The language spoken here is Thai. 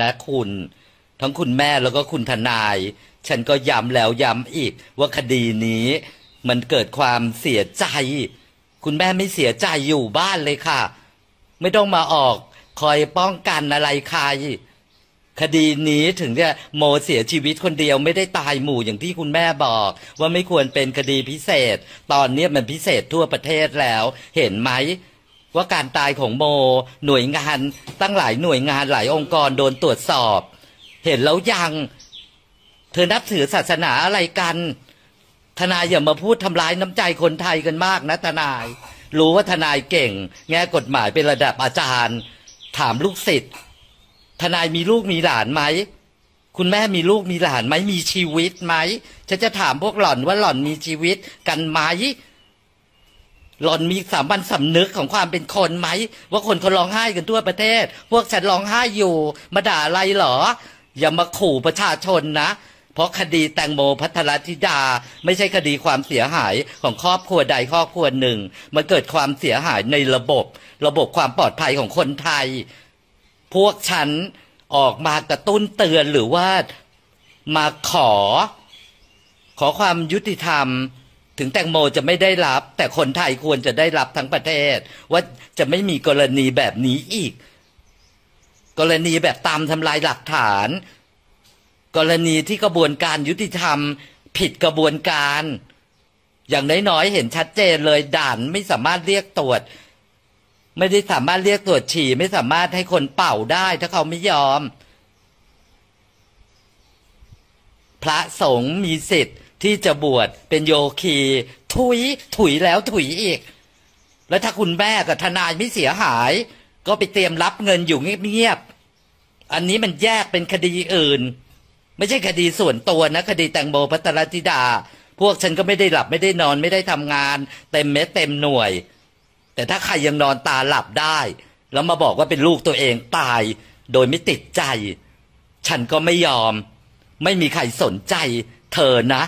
นะคุณทั้งคุณแม่แล้วก็คุณทนาย ฉันก็ย้ำแล้วย้ำอีก ว่าคดีนี้มันเกิดความเสียใจ คุณแม่ไม่เสียใจอยู่บ้านเลยค่ะ ไม่ต้องมาออกคอยป้องกันอะไรใคร คดีนี้ถึงจะโมเสียชีวิตคนเดียวไม่ได้ตายหมู่อย่างที่คุณแม่บอกว่าไม่ควรเป็นคดีพิเศษ ตอนนี้มันพิเศษทั่วประเทศแล้วเห็นไหมว่าการตายของโมหน่วยงานตั้งหลายหน่วยงานหลายองค์กรโดนตรวจสอบ เห็นแล้วยังเธอนับถือศาสนาอะไรกัน ทนายอย่ามาพูดทำร้ายน้ำใจคนไทยกันมากนะทนาย รู้ว่าทนายเก่ง แง่กฎหมายเป็นระดับอาจารย์ ถามลูกศิษย์ทนายมีลูกมีหลานไหม คุณแม่มีลูกมีหลานไหมมีชีวิตไหมฉันจะถามพวกหล่อนว่าหล่อนมีชีวิตกันไหมหล่อนมีสามัญสำนึกของความเป็นคนไหม ว่าคนเขาร้องไห้กันทั่วประเทศ พวกฉันร้องไห้อยู่มาด่าอะไรหรอ อย่ามาขู่ประชาชนนะเพราะคดีแตงโมพัทรธิดาไม่ใช่คดีความเสียหายของครอบครัวใดครอบครัวหนึ่ง มันเกิดความเสียหายในระบบ ระบบความปลอดภัยของคนไทย พวกฉันออกมากระตุ้นเตือนหรือว่ามาขอ ขอความยุติธรรมถึงแตงโมจะไม่ได้รับ แต่คนไทยควรจะได้รับทั้งประเทศ ว่าจะไม่มีกรณีแบบนี้อีก กรณีแบบตามทำลายหลักฐาน กรณีที่กระบวนการยุติธรรม ผิดกระบวนการ อย่างน้อยๆเห็นชัดเจนเลย ด่านไม่สามารถเรียกตรวจ ไม่ได้สามารถเรียกตรวจฉี่ ไม่สามารถให้คนเป่าได้ถ้าเขาไม่ยอม พระสงฆ์มีสิทธิ์ที่จะบวชเป็นโยคีถุยถุยแล้วถุยอีก แล้วถ้าคุณแม่กับทนายไม่เสียหาย ก็ไปเตรียมรับเงินอยู่เงียบๆอันนี้มันแยกเป็นคดีอื่น ไม่ใช่คดีส่วนตัวนะ คดีแตงโมพัตรธิดา พวกฉันก็ไม่ได้หลับไม่ได้นอนไม่ได้ทำงาน เต็มเม็ดเต็มหน่วย แต่ถ้าใครยังนอนตาหลับได้ แล้วมาบอกว่าเป็นลูกตัวเองตายโดยไม่ติดใจ ฉันก็ไม่ยอมไม่มีใครสนใจเธอนะ